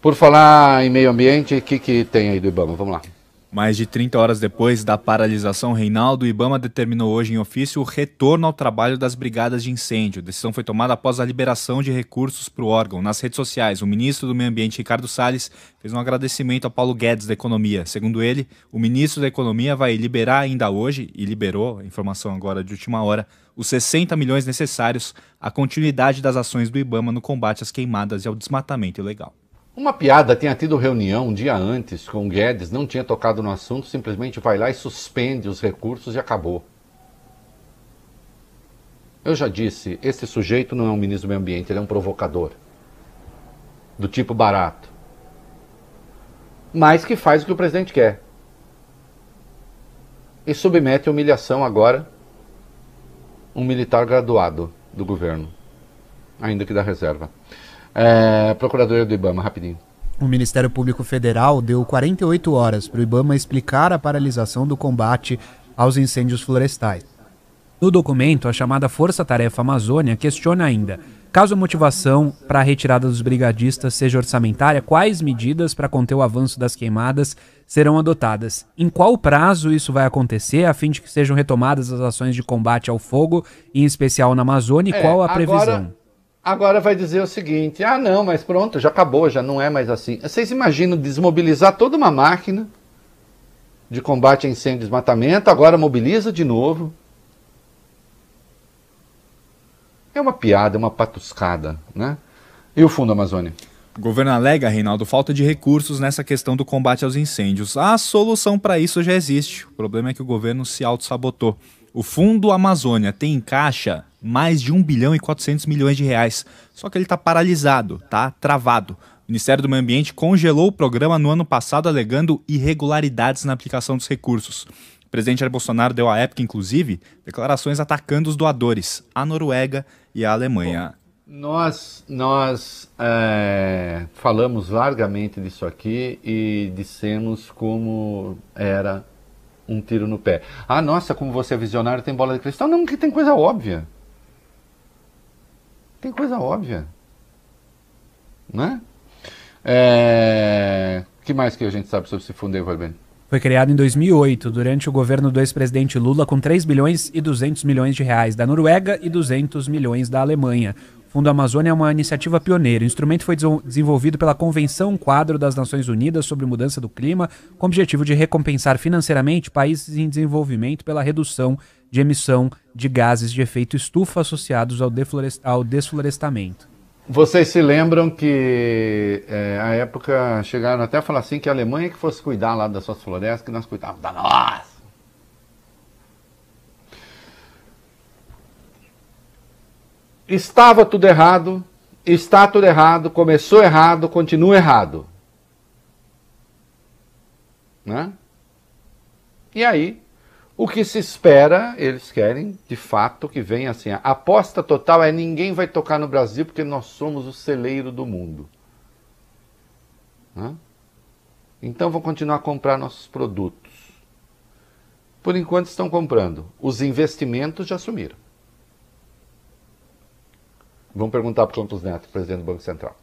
Por falar em meio ambiente, o que, que tem aí do Ibama? Vamos lá. Mais de 30 horas depois da paralisação, Reinaldo Ibama determinou hoje em ofício o retorno ao trabalho das brigadas de incêndio. A decisão foi tomada após a liberação de recursos para o órgão. Nas redes sociais, o ministro do Meio Ambiente, Ricardo Salles, fez um agradecimento a Paulo Guedes da Economia. Segundo ele, o ministro da Economia vai liberar ainda hoje, e liberou, informação agora de última hora, os 60 milhões necessários à continuidade das ações do Ibama no combate às queimadas e ao desmatamento ilegal. Uma piada tinha tido reunião um dia antes com o Guedes, não tinha tocado no assunto, simplesmente vai lá e suspende os recursos e acabou. Eu já disse, esse sujeito não é um ministro do meio ambiente, ele é um provocador. Do tipo barato. Mas que faz o que o presidente quer. E submete a humilhação agora um militar graduado do governo, ainda que da reserva. É, procuradoria do Ibama, rapidinho. O Ministério Público Federal deu 48 horas para o Ibama explicar a paralisação do combate aos incêndios florestais. No documento, a chamada Força Tarefa Amazônia questiona ainda: caso a motivação para a retirada dos brigadistas seja orçamentária, quais medidas para conter o avanço das queimadas serão adotadas? Em qual prazo isso vai acontecer, a fim de que sejam retomadas as ações de combate ao fogo, em especial na Amazônia, e é, qual a previsão? Agora... Agora vai dizer o seguinte: ah, não, mas pronto, já acabou, já não é mais assim. Vocês imaginam desmobilizar toda uma máquina de combate a incêndio e desmatamento, agora mobiliza de novo. É uma piada, é uma patuscada, né? E o Fundo Amazônia? O governo alega, Reinaldo, falta de recursos nessa questão do combate aos incêndios. A solução para isso já existe. O problema é que o governo se auto-sabotou. O Fundo Amazônia tem em caixa mais de 1 bilhão e 400 milhões de reais. Só que ele está paralisado, tá travado. O Ministério do Meio Ambiente congelou o programa no ano passado, alegando irregularidades na aplicação dos recursos. O presidente Jair Bolsonaro deu à época, inclusive, declarações atacando os doadores, a Noruega e a Alemanha. Bom, nós nós é, falamos largamente disso aqui e dissemos como era um tiro no pé. Ah, nossa, como você é visionário, tem bola de cristal. Não, que tem coisa óbvia. Tem coisa óbvia. Né? É... que mais que a gente sabe sobre esse fundo aí, Valbene? Foi criado em 2008, durante o governo do ex-presidente Lula, com 3 bilhões e 200 milhões de reais da Noruega e 200 milhões da Alemanha. Fundo Amazônia é uma iniciativa pioneira. O instrumento foi desenvolvido pela Convenção Quadro das Nações Unidas sobre Mudança do Clima, com o objetivo de recompensar financeiramente países em desenvolvimento pela redução de emissão de gases de efeito estufa associados ao, ao desflorestamento. Vocês se lembram que é, à época chegaram até a falar assim que a Alemanha que fosse cuidar lá das suas florestas, que nós cuidávamos da nossa. estava tudo errado, está tudo errado, começou errado, continua errado. Né? E aí, o que se espera, eles querem de fato que venha assim. A aposta total é ninguém vai tocar no Brasil porque nós somos o celeiro do mundo. Né? Então vão continuar a comprar nossos produtos. Por enquanto estão comprando. Os investimentos já sumiram. Vamos perguntar para o Campos Neto, presidente do Banco Central.